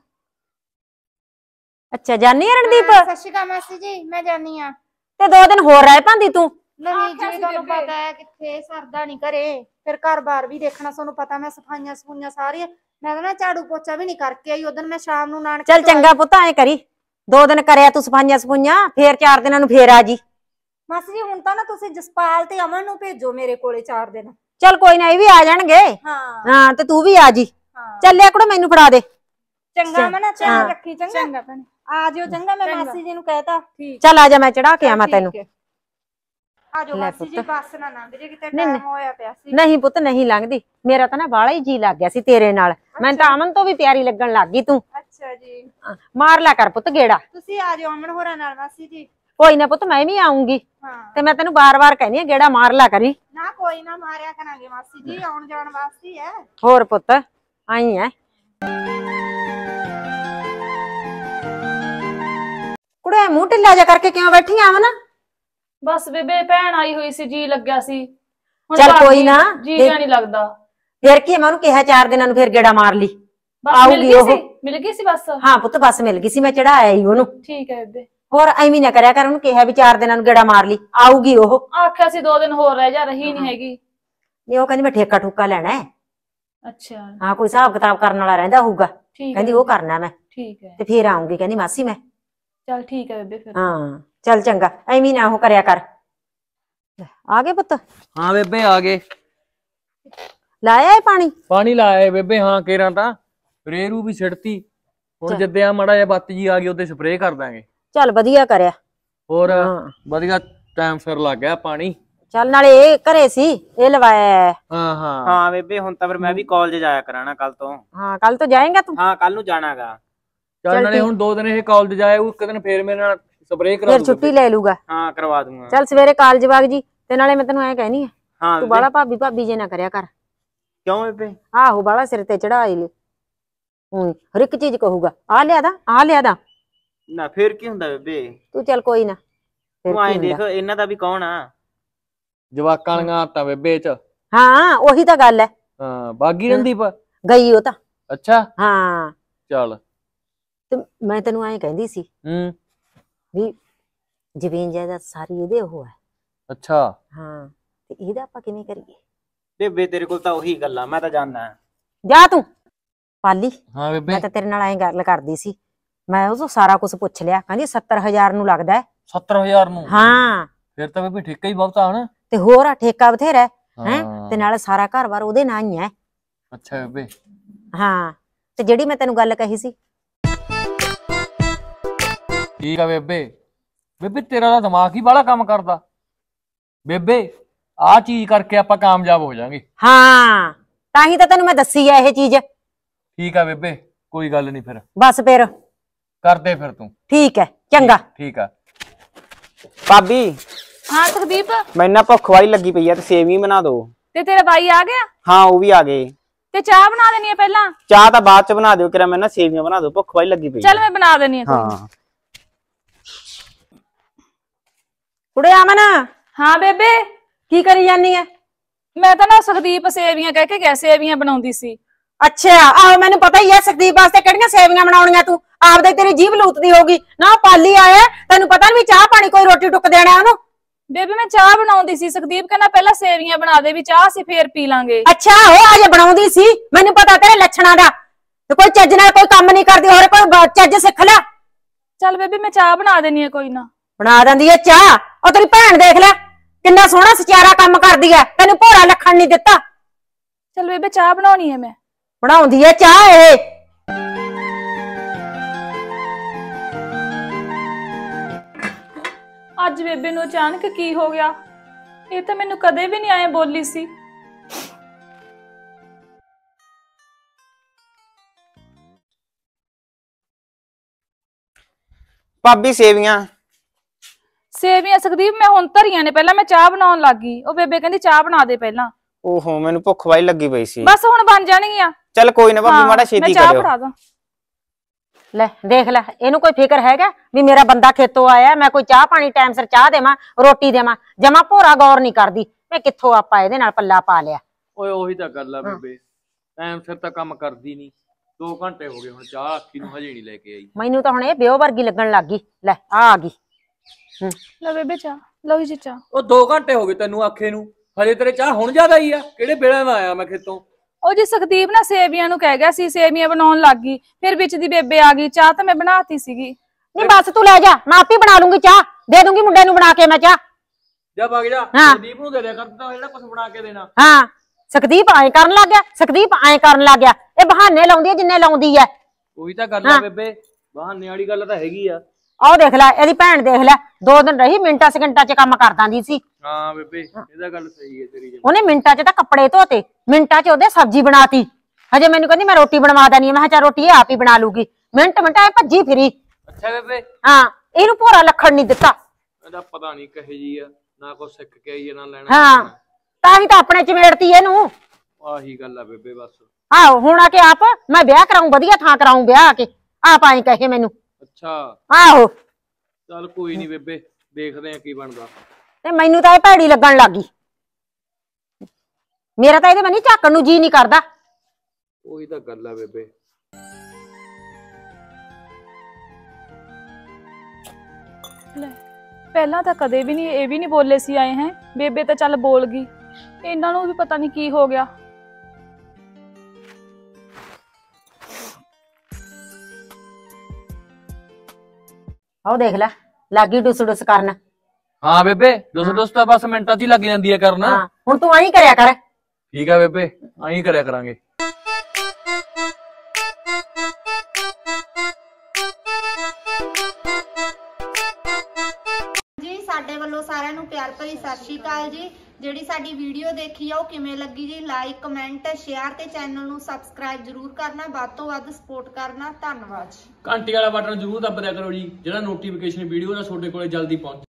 ਅੱਛਾ ਜਾਨੀ ਰਣਦੀਪ ਸਤਿ ਸ਼੍ਰੀ ਅਕਾਲ ਮਾਸੀ ਜੀ ਮੈਂ ਜਾਨੀ ਆ ਤੇ ਦੋ ਦਿਨ ਹੋਰ ਰਹਿ ਪਾਂਦੀ ਤੂੰ ਨਹੀਂ ਜੀ ਤੁਹਾਨੂੰ ਪਤਾ ਹੈ ਕਿੱਥੇ ਸਰਦਾ ਨਹੀਂ ਘਰੇ ਫਿਰ ਘਰ-ਬਾਰ ਵੀ ਦੇਖਣਾ ਤੁਹਾਨੂੰ ਪਤਾ ਮੈਂ ਸਫਾਈਆਂ ਸਫੂਈਆਂ ਸਾਰੀਆਂ ਮੈਂ ਤਾਂ ਨਾ ਝਾੜੂ ਪੋਚਾ ਵੀ ਨਹੀਂ ਕਰਕੇ ਆਈ ਉਦੋਂ ਮੈਂ ਸ਼ਾਮ ਨੂੰ ਨਾਨਕੇ ਚੱਲ ਚੰਗਾ ਪੁੱਤ ਐ ਕਰੀ ਦੋ ਦਿਨ ਕਰਿਆ ਤੂੰ ਸਫਾਈਆਂ ਸਫੂਈਆਂ ਫੇਰ ਚਾਰ ਦਿਨਾਂ ਨੂੰ ਫੇਰ ਆ ਜੀ ਮਾਸੀ ਜੀ ਹੁਣ ਤਾਂ ਨਾ ਤੁਸੀਂ ਜਸਪਾਲ ਤੇ ਅਮਨ ਨੂੰ ਭੇਜੋ ਮੇਰੇ ਕੋਲੇ 4 ਦਿਨ ਚਲ ਕੋਈ ਨਾ ਇਹ ਵੀ ਆ ਜਾਣਗੇ ਹਾਂ ਹਾਂ ਤੇ ਤੂੰ ਵੀ ਆ ਜੀ ਚੱਲਿਆ ਕੁੜਾ ਮੈਨੂੰ ਫੜਾ ਦੇ ਚੰਗਾ ਮਨਾ ਚੰਗਾ ਰੱਖੀ ਚੰਗਾ ਚੰਗਾ ਭੈਣ ਆ ਜਿਓ ਚੰਗਾ ਮੈਂ ਮਾਸੀ ਜੀ ਨੂੰ ਕਹਿਤਾ ਚੱਲ ਆ ਜਾ ਮੈਂ ਚੜਾ ਕੇ ਆਵਾਂ ਤੈਨੂੰ ਆ ਜਾਓ ਮਾਸੀ ਜੀ ਬੱਸ ਨਾ ਲੰਘ ਜੇ ਕਿਤੇ ਹੋਇਆ ਪਿਆ ਸੀ ਨਹੀਂ ਪੁੱਤ ਨਹੀਂ ਲੰਘਦੀ ਮੇਰਾ ਤਾਂ ਨਾ ਬਾਲਾ ਹੀ ਜੀ ਲੱਗ ਗਿਆ ਸੀ ਤੇਰੇ ਨਾਲ ਮੈਂ ਤਾਂ ਅਮਨ ਤੋਂ ਵੀ ਪਿਆਰੀ ਲੱਗਣ ਲੱਗ ਗਈ ਤੂੰ ਅੱਛਾ ਜੀ ਮਾਰ ਲੈ ਕਰ ਪੁੱਤ ਗੇੜਾ ਤੁਸੀਂ ਆ ਜਾਓ ਅਮਨ ਹੋਰਾਂ ਨਾਲ ਮਾਸੀ ਜੀ ਕੋਈ ਨਾ ਪੁੱਤ ਮੈਂ ਵੀ ਆਉਂਗੀ ਤੇ ਮੈਂ ਤੈਨੂੰ ਬਾਰ-ਬਾਰ ਕਹਿੰਦੀ ਆ ਗੇੜਾ ਮਾਰ ਲਾ ਕਰੀ ਨਾ ਕੋਈ ਨਾ ਮਾਰਿਆ ਕਰਾਂਗੇ ਮਾਸੀ ਜੀ ਆਉਣ ਜਾਣ ਵਾਸਤੇ ਹੈ ਹੋਰ ਪੁੱਤ ਆਈ ਐ ਕੁੜੇ ਮੂੰਹ ਢਿੱਲਾ ਜਾ ਕਰਕੇ ਕਿਉਂ ਬੈਠੀ ਆ ਨਾ ਬਸ ਬੇਬੇ ਭੈਣ ਆਈ ਹੋਈ ਸੀ ਜੀ ਲੱਗਿਆ ਸੀ ਚੱਲ ਕੋਈ ਨਾ, ਜੀ ਨਹੀਂ ਲੱਗਦਾ ਫੇਰ ਕੀ ਮੈਂ ਉਹਨੂੰ ਕਿਹਾ ਚਾਰ ਦਿਨਾਂ ਨੂੰ ਫੇਰ ਗੇੜਾ ਮਾਰ ਲਈ ਆਉਗੀ ਮਿਲ ਗਈ ਉਹ। ਸੀ ਮਿਲ ਗਈ ਸੀ ਬਸ ਹਾਂ ਪੁੱਤ ਬਸ ਮਿਲ ਗਈ ਸੀ ਮੈਂ ਚੜਾਇਆ ਹੀ ਉਹਨੂੰ ਠੀਕ ਹੈ ਬੇਬੇ ਹੋਰ ਐਵੇਂ ਨਾ ਕਰਿਆ ਕਰ ਉਹਨੂੰ ਕਿਹਾ ਵੀ ਚਾਰ ਦਿਨਾਂ ਨੂੰ ਗੇੜਾ ਮਾਰ ਲਈ ਆਊਗੀ ਉਹ ਆਖਿਆ ਸੀ ਦੋ ਦਿਨ ਹੋਰ ਰਹਿ ਜਾ ਰਹੀ ਨਹੀਂ ਹੈਗੀ ਨਹੀਂ ਉਹ ਕਹਿੰਦੀ ਮੈਂ ਠੇਕਾ ਠੁੱਕਾ ਲੈਣਾ ਹੈ ਅੱਛਾ ਹਾਂ ਕੋਈ ਹਿਸਾਬ ਕਿਤਾਬ ਕਰਨ ਵਾਲਾ ਰਹਿੰਦਾ ਹੋਊਗਾ ਕਹਿੰਦੀ ਉਹ ਕਰਨਾ ਮੈਂ ਠੀਕ ਹੈ ਤੇ ਫੇਰ ਆਉਂਗੀ ਕਹਿੰਦੀ ਮਾਸੀ ਮੈਂ ਚਲ ਠੀਕ ਹੈ ਬੇਬੇ ਫਿਰ ਹਾਂ ਚੱਲ ਚੰਗਾ ਐਵੇਂ ਨਾ ਉਹ ਕਰਿਆ ਕਰ ਆ ਗਏ ਪੁੱਤ ਹਾਂ ਬੇਬੇ ਆ ਗਏ ਲਾਇਆ ਇਹ ਪਾਣੀ ਪਾਣੀ ਲਾਇਆ ਹੈ ਬੇਬੇ ਹਾਂ ਕੇਰਾਂ ਤਾਂ ਰੇਰੂ ਵੀ ਛਿੜਤੀ ਹੁਣ ਜੱਦਿਆ ਮੜਾ ਜਿਹਾ ਬੱਤ ਜੀ ਆ ਗਈ ਉਹਦੇ ਸਪਰੇਅ ਕਰ ਦਾਂਗੇ ਚੱਲ ਵਧੀਆ ਕਰਿਆ ਹੋਰ ਵਧੀਆ ਟਾਈਮ ਫਿਰ ਲੱਗ ਗਿਆ ਪਾਣੀ ਚੱਲ ਨਾਲੇ ਇਹ ਘਰੇ ਸੀ ਇਹ ਲਵਾਇਆ ਹਾਂ ਹਾਂ ਹਾਂ ਬੇਬੇ ਹੁਣ ਤਾਂ ਫਿਰ ਮੈਂ ਵੀ ਕਾਲਜ ਜਾਇਆ ਕਰਾਣਾ ਕੱਲ ਤੋਂ ਹਾਂ ਕੱਲ ਤੋਂ ਜਾਏਗਾ ਤੂੰ ਹਾਂ ਕੱਲ ਨੂੰ ਜਾਣਾਗਾ ਚੱਲ ਨਾਲੇ ਹੁਣ ਦੋ ਦਿਨ ਇਹ ਕਾਲਜ ਜਾਏ ਉਹ ਇੱਕ ਦਿਨ ਫੇਰ ਮੇਰੇ ਨਾਲ ਸਪਰੇਅ ਕਰਾ ਫਿਰ ਛੁੱਟੀ ਲੈ ਲੂਗਾ ਹਾਂ ਕਰਵਾ ਦੂੰਗਾ ਚੱਲ ਸਵੇਰੇ ਕਾਲਜ ਵਾਗ ਜੀ ਤੇ ਨਾਲੇ ਮੈਂ ਤੈਨੂੰ ਐ ਕਹਿਣੀ ਹੈ ਹਾਂ ਤੂੰ ਬਾਲਾ ਭਾਬੀ ਭਾਬੀ ਜੇ ਨਾ ਕਰਿਆ ਕਰ ਕਿਉਂ ਬੇਬੇ ਆਹੋ ਬਾਲਾ ਸਿਰ ਤੇ ਚੜਾਈ ਲੈ ਹੂੰ ਹਰ ਇੱਕ ਚੀਜ਼ ਕਹੂਗਾ ਆ ਲਿਆਦਾ ਆ ਲਿਆਦਾ ਨਾ ਫੇਰ ਕੀ ਹੁੰਦਾ ਬੇਬੇ ਤੂੰ ਚੱਲ ਕੋਈ ਨਾ ਫਿਰ ਤੂੰ ਆਏ ਦੇਖ ਇਹਨਾਂ ਦਾ ਵੀ ਕੌਣ ਆ ਜਵਾਕਾਂ ਵਾਲੀਆਂ ਆਟਾ ਬੇਬੇ ਚ ਹਾਂ ਉਹੀ ਤਾਂ ਗੱਲ ਹੈ ਹਾਂ ਬਾਗੀ ਰੰਦੀਪ ਗਈ ਉਹ ਤਾਂ ਅੱਛਾ ਹਾਂ ਚੱਲ ਤੇ ਮੈਂ ਤੈਨੂੰ ਐਂ ਕਹਿੰਦੀ ਸੀ ਹੂੰ ਵੀ ਜ਼ਮੀਨ ਦਾ ਸਾਰੀ ਇਹਦੇ ਉਹ ਹੈ ਅੱਛਾ ਹਾਂ ਤੇ ਇਹਦਾ ਆਪਾਂ ਕਿਵੇਂ ਕਰੀਏ ਬੇਬੇ ਤੇਰੇ ਕੋਲ ਤਾਂ ਉਹੀ ਗੱਲਾਂ ਮੈਂ ਤਾਂ ਜਾਣਦਾ ਜਾ ਤੂੰ ਪਾਲੀ ਹਾਂ ਬੇਬੇ ਮੈਂ ਤਾਂ ਤੇਰੇ ਨਾਲ ਐਂ ਗੱਲ ਕਰਦੀ ਸੀ ਮੈਂ ਉਸ ਸਾਰਾ ਕੁਝ ਪੁੱਛ ਲਿਆ ਕਹਿੰਦੀ 70000 ਨੂੰ ਲੱਗਦਾ ਹੈ। 70000 ਨੂੰ ਹਾਂ ਫਿਰ ਤਾਂ ਬੇਬੀ ਠੇਕਾ ਹੀ ਬਹੁਤਾ ਹਨ ਤੇ ਹੋਰ ਆ ਠੇਕਾ ਬਥੇਰਾ ਹੈ ਤੇ ਨਾਲ ਸਾਰਾ ਘਰ-ਬਾਰ ਉਹਦੇ ਨਾਂ ਹੀ ਹੈ ਅੱਛਾ ਬੇਬੇ ਹਾਂ ਤੇ ਜਿਹੜੀ ਮੈਂ ਤੈਨੂੰ ਗੱਲ ਕਹੀ ਸੀ ਠੀਕ ਆ ਬੇਬੇ ਬੇਬੇ ਤੇਰਾ ਤਾਂ ਦਿਮਾਗ ਹੀ ਬੜਾ ਕੰਮ ਕਰਦਾ ਬੇਬੇ ਆਹ ਚੀਜ਼ ਕਰਕੇ ਆਪਾਂ ਕਾਮਯਾਬ ਹੋ ਜਾਾਂਗੇ ਹਾਂ ਤਾਂ ਹੀ ਤਾਂ ਤੈਨੂੰ ਮੈਂ ਦੱਸੀ ਆ ਇਹ ਚੀਜ਼ ਠੀਕ ਆ ਬੇਬੇ ਕੋਈ ਗੱਲ ਨਹੀਂ ਫਿਰ ਬਸ ਫਿਰ ਕਰਦੇ ਫਿਰ ਤੂੰ ਠੀਕ ਹੈ ਚੰਗਾ ਠੀਕ ਆ ਭਾਬੀ ਹਾਂ ਸੁਖਦੀਪ ਮੈਨਾਂ ਨਾ ਭੁੱਖ ਵਾਲੀ ਲੱਗੀ ਪਈ ਆ ਤੇ ਸੇਵ ਹੀ ਬਣਾ ਦੋ ਤੇ ਤੇਰਾ ਬਾਈ ਆ ਗਿਆ ਹਾਂ ਉਹ ਵੀ ਆ ਗਏ ਤੇ ਚਾਹ ਬਣਾ ਦੇਣੀ ਹੈ ਪਹਿਲਾਂ ਚਾਹ ਤਾਂ ਬਾਅਦ ਚ ਬਣਾ ਦਿਓ ਕਿਰਾ ਮੈਂ ਨਾ ਸੇਵੀਆਂ ਬਣਾ ਦੋ ਭੁੱਖ ਵਾਲੀ ਲੱਗੀ ਪਈ ਚੱਲ ਮੈਂ ਬਣਾ ਦੇਣੀ ਆ ਕੋਈ ਹਾਂ ਕੁੜੇ ਆਮਨ ਹਾਂ ਬੇਬੇ ਕੀ ਕਰੀ ਜਾਨੀ ਐ ਮੈਂ ਤਾਂ ਨਾ ਸੁਖਦੀਪ ਸੇਵੀਆਂ ਕਹਿ ਕੇ ਗਿਆ ਸੇਵੀਆਂ ਬਣਾਉਂਦੀ ਸੀ ਅੱਛਾ ਆਹ ਮੈਨੂੰ ਪਤਾ ਹੀ ਆ ਸਕਦੀਪ ਵਾਸਤੇ ਕਿਹੜੀਆਂ ਸੇਵੀਆਂ ਬਣਾਉਣੀਆਂ ਤੂੰ ਆਪਦੇ ਤੇਰੀ ਜੀਭ ਲੂਤਦੀ ਹੋਗੀ ਨਾ ਪਾਲੀ ਆਇਆ ਤੈਨੂੰ ਪਤਾ ਨਹੀਂ ਚਾਹ ਪਾਣੀ ਕੋਈ ਰੋਟੀ ਟੁੱਕ ਦੇਣਾ ਉਹਨੂੰ ਬੇਬੇ ਮੈਂ ਚਾਹ ਬਣਾਉਂਦੀ ਸੀ ਸੁਖਦੀਪ ਕਹਿੰਦਾ ਪਹਿਲਾਂ ਸੇਵੀਆਂ ਬਣਾ ਦੇ ਵੀ ਚਾਹ ਸੀ ਫੇਰ ਪੀ ਲਾਂਗੇ ਅੱਛਾ ਉਹ ਅਜੇ ਬਣਾਉਂਦੀ ਸੀ ਮੈਨੂੰ ਪਤਾ ਤੇਰੇ ਲੱਛਣਾਂ ਦਾ ਕੋਈ ਚੱਜ ਨਾਲ ਕੋਈ ਕੰਮ ਨਹੀਂ ਕਰਦੀ ਹੋਰ ਕੋਈ ਚੱਜ ਸਿੱਖ ਲੈ ਚੱਲ ਬੇਬੇ ਮੈਂ ਚਾਹ ਬਣਾ ਦੇਣੀ ਹੈ ਕੋਈ ਨਾ ਬਣਾ ਦਿੰਦੀ ਹੈ ਚਾਹ ਉਹ ਤੇਰੀ ਭੈਣ ਦੇਖ ਲੈ ਕਿੰਨਾ ਸੋਹਣਾ ਸਚਿਆਰਾ ਕੰਮ ਕਰਦੀ ਐ ਤੈਨੂੰ ਭੋਰਾ ਲੱਖਣ ਨਹੀਂ ਦਿੱਤਾ ਚੱਲ ਬੇਬੇ ਚਾਹ ਬਣਾਉਣੀ ਹੈ ਮੈਂ ਬਣਾਉਂਦੀ ਐ ਚਾਹ ਇਹ ਅੱਜ ਬੇਬੇ ਨੂੰ ਅਚਾਨਕ ਕੀ ਹੋ ਗਿਆ ਇਹ ਤਾਂ ਮੈਨੂੰ ਕਦੇ ਵੀ ਨਹੀਂ ਆਏ ਬੋਲੀ ਸੀ ਭਾਬੀ ਸੇਵੀਆਂ ਸੇਵੀਆਂ ਸੁਖਦੀਪ ਮੈਂ ਹੁਣ ਧਰੀਆਂ ਨੇ ਪਹਿਲਾਂ ਮੈਂ ਚਾਹ ਬਣਾਉਣ ਲੱਗੀ ਉਹ ਬੇਬੇ ਕਹਿੰਦੀ ਚਾਹ ਬਣਾ ਦੇ ਪਹਿਲਾਂ ਓਹੋ ਮੈਨੂੰ ਭੁੱਖ ਵਾਈ ਲੱਗੀ ਪਈ ਸੀ ਬਸ ਹੁਣ ਬਣ ਜਾਣਗੀਆਂ ਚੱਲ ਕੋਈ ਨਾ ਭਾਬੀ ਮਾੜਾ ਛੇਤੀ ਮੈਂ ਚਾਹ ਪੜਾ ਦਾਂ ਲੈ ਦੇਖ ਲੈ ਇਹਨੂੰ ਕੋਈ ਫਿਕਰ ਹੈਗਾ ਵੀ ਮੇਰਾ ਬੰਦਾ ਖੇਤੋਂ ਆਇਆ ਮੈਂ ਕੋਈ ਚਾਹ ਪਾਣੀ ਟਾਈਮ ਸਿਰ ਚਾਹ ਦੇਵਾਂ ਰੋਟੀ ਦੇਵਾਂ ਜਮਾ ਭੋਰਾ ਗੌਰ ਨਹੀਂ ਕਰਦੀ ਮੈਂ ਕਿੱਥੋਂ ਆਪਾਂ ਇਹਦੇ ਨਾਲ ਪੱਲਾ ਪਾ ਲਿਆ ਓਏ ਉਹੀ ਤਾਂ ਗੱਲ ਆ ਬੇਬੇ ਟਾਈਮ ਸਿਰ ਤਾਂ ਕੰਮ ਕਰਦੀ ਨਹੀਂ 2 ਘੰਟੇ ਹੋ ਗਏ ਹੁਣ ਚਾਹ ਆਖੀ ਨੂੰ ਹਜੇ ਨਹੀਂ ਲੈ ਕੇ ਆਈ ਮੈਨੂੰ ਤਾਂ ਹੁਣ ਇਹ ਬਿਓ ਵਰਗੀ ਲੱਗਣ ਲੱਗ ਗਈ ਲੈ ਆ ਆ ਗਈ ਲੈ ਬੇਬੇ ਚਾਹ ਲਓ ਜੀ ਚਾਹ ਉਹ 2 ਘੰਟੇ ਹੋ ਗਏ ਤੈਨੂੰ ਆਖੇ ਨੂੰ ਹਜੇ ਤੇਰੇ ਚਾਹ ਹੁਣ ਜ਼ਿਆਦਾ ਹੀ ਆ ਕਿਹੜੇ ਵੇਲੇ ਆਇਆ ਮੈਂ ਖੇਤੋਂ ਉਹ ਜੀ ਸੁਖਦੀਪ ਨਾ ਸੇਵੀਆਂ ਨੂੰ ਕਹਿ ਗਿਆ ਸੀ ਸੇਵੀਆਂ ਬਣਾਉਣ ਲੱਗ ਗਈ ਫਿਰ ਵਿੱਚ ਦੀ ਬੇਬੇ ਆ ਗਈ ਚਾਹ ਤਾਂ ਮੈਂ ਬਣਾਤੀ ਸੀਗੀ ਨਹੀਂ ਬਸ ਤੂੰ ਲੈ ਜਾ ਮੈਂ ਆਪੇ ਬਣਾ ਲੂੰਗੀ ਚਾਹ ਦੇ ਦੂੰਗੀ ਮੁੰਡੇ ਨੂੰ ਬਣਾ ਕੇ ਮੈਂ ਚਾਹ ਜਾ ਵਗ ਜਾ ਹਾਂ। ਨੂੰ ਦੇ ਦੇ ਕਰ ਤਾ ਜਿਹੜਾ ਕੁਝ ਬਣਾ ਕੇ ਦੇਣਾ ਹਾਂ ਸਕਦੀਪ ਐ ਕਰਨ ਲੱਗ ਗਿਆ ਸਕਦੀਪ ਐ ਕਰਨ ਲੱਗ ਗਿਆ ਇਹ ਬਹਾਨੇ ਲਾਉਂਦੀ ਐ ਜਿੰਨੇ ਲਾਉਂਦੀ ਐ ਉਹੀ ਤਾਂ ਗੱਲ ਆ ਬੇਬੇ ਬਹਾਨੇ ਵਾਲੀ ਗੱਲ ਤਾਂ ਹੈਗੀ ਆ ਆਹ ਦੇਖ ਲੈ ਇਹਦੀ ਭੈਣ ਦੇਖ ਲੈ ਦੋ ਦਿਨ ਰਹੀ ਮਿੰਟਾਂ ਸਕਿੰਟਾਂ 'ਚ ਕੰਮ ਕਰ ਦਾਂਦੀ ਸੀ ਹਾਂ ਬੇਬੇ ਇਹਦਾ ਗੱਲ ਸਹੀ ਹੈ ਤੇਰੀ ਜੀ ਉਹਨੇ ਮਿੰਟਾਂ 'ਚ ਤਾਂ ਕੱਪੜੇ ਧੋਤੇ ਮਿੰਟਾਂ 'ਚ ਉਹਦੇ ਸਬਜ਼ੀ ਬਣਾਤੀ ਹਜੇ ਮੈਨੂੰ ਕਹਿੰਦੀ ਮੈਂ ਰੋਟੀ ਬਣਵਾ ਦੇਣੀ ਮੈਂ ਕਿਹਾ ਚਾ ਰੋਟੀ ਆਪ ਹੀ ਬਣਾ ਲੂਗੀ ਮਿੰਟ ਮਿੰਟਾਂ ਇਹ ਭੱਜੀ ਫਿਰੀ ਅੱਛਾ ਬੇਬੇ ਹਾਂ ਇਹਨੂੰ ਭੋਰਾ ਲੱਖਣ ਨਹੀਂ ਦਿੱਤਾ ਇਹਦਾ ਪਤਾ ਨਹੀਂ ਕਹੇ ਜੀ ਆ ਨਾ ਕੋ ਸਿੱਖ ਕੇ ਆਈ ਇਹਨਾਂ ਲੈਣਾ ਹਾਂ ਤਾਂ ਹੀ ਤਾਂ ਆਪਣੇ ਚਮੇੜਤੀ ਇਹਨੂੰ ਆਹੀ ਗੱਲ ਆ ਬੇਬੇ ਬਸ ਆਹ ਹੁਣ ਆ ਕੇ ਆਪ ਮੈਂ ਵਿਆਹ ਕਰਾਉਂ ਵਧੀਆ ਥਾਂ ਕਰਾਉਂ ਵਿਆਹ ਆ ਕੇ ਆਪ ਆਈ ਕਹੇ ਮੈਨੂੰ ਅੱਛਾ ਆਹੋ ਚੱਲ ਕੋਈ ਨਹੀਂ ਬੇਬੇ ਦੇਖਦੇ ਆ ਕੀ ਬਣਦਾ ਤੇ ਮੈਨੂੰ ਤਾਂ ਇਹ ਭੈੜੀ ਲੱਗਣ ਲੱਗੀ ਮੇਰਾ ਤਾਂ ਇਹਦੇ ਮੈਂ ਨਹੀਂ ਝਾਕਣ ਨੂੰ ਜੀ ਨਹੀਂ ਕਰਦਾ ਉਹੀ ਤਾਂ ਗੱਲ ਆ ਬੇਬੇ ਲੈ ਪਹਿਲਾਂ ਤਾਂ ਕਦੇ ਵੀ ਨਹੀਂ ਇਹ ਵੀ ਨਹੀਂ ਬੋਲੇ ਸੀ ਆਏ ਹੈ ਬੇਬੇ ਤਾਂ ਚੱਲ ਬੋਲ ਗਈ ਇਹਨਾਂ ਨੂੰ ਵੀ ਪਤਾ ਨਹੀਂ ਕੀ ਹੋ ਗਿਆ ਆਹ ਦੇਖ ਲੈ ਲੱਗੀ ਡੁਸ ਡੁਸ ਕਰਨ ਹਾਂ ਬੇਬੇ ਦੋਸਤ ਦੋਸਤ ਤਾਂ ਬਸ ਮਿੰਟਾਂ 'ਚ ਹੀ ਲੱਗ ਜਾਂਦੀ ਹੈ ਕਰਨਾ ਹਾਂ ਹੁਣ ਤੂੰ ਐਂ ਕਰਿਆ ਕਰ ਠੀਕ ਆ ਬੇਬੇ ਐਂ ਕਰਿਆ ਕਰਾਂਗੇ ਜੀ ਸਾਡੇ ਵੱਲੋਂ ਸਾਰਿਆਂ ਨੂੰ ਪਿਆਰ ਭਰੀ ਸਤਿ ਸ਼੍ਰੀ ਅਕਾਲ ਜੀ ਜਿਹੜੀ ਸਾਡੀ ਵੀਡੀਓ ਦੇਖੀ ਆ ਉਹ ਕਿਵੇਂ ਲੱਗੀ ਜੀ ਲਾਈਕ ਕਮੈਂਟ ਸ਼ੇਅਰ ਤੇ ਚੈਨਲ ਨੂੰ ਸਬਸਕ੍ਰਾਈਬ ਜਰੂਰ ਕਰਨਾ ਵੱਧ ਤੋਂ ਵੱਧ ਸਪੋਰਟ ਕਰਨਾ ਧੰਨਵਾਦ ਜੀ ਘੰਟੀ ਵਾਲਾ ਬਟਨ ਜਰੂਰ ਦਬਾ ਦਿਆ ਕਰੋ ਜੀ ਜਿਹੜਾ ਨੋਟੀਫਿਕੇਸ਼ਨ ਵੀਡੀਓ ਦਾ ਤੁਹਾਡੇ ਕੋਲੇ ਜਲਦੀ ਪਹੁੰਚ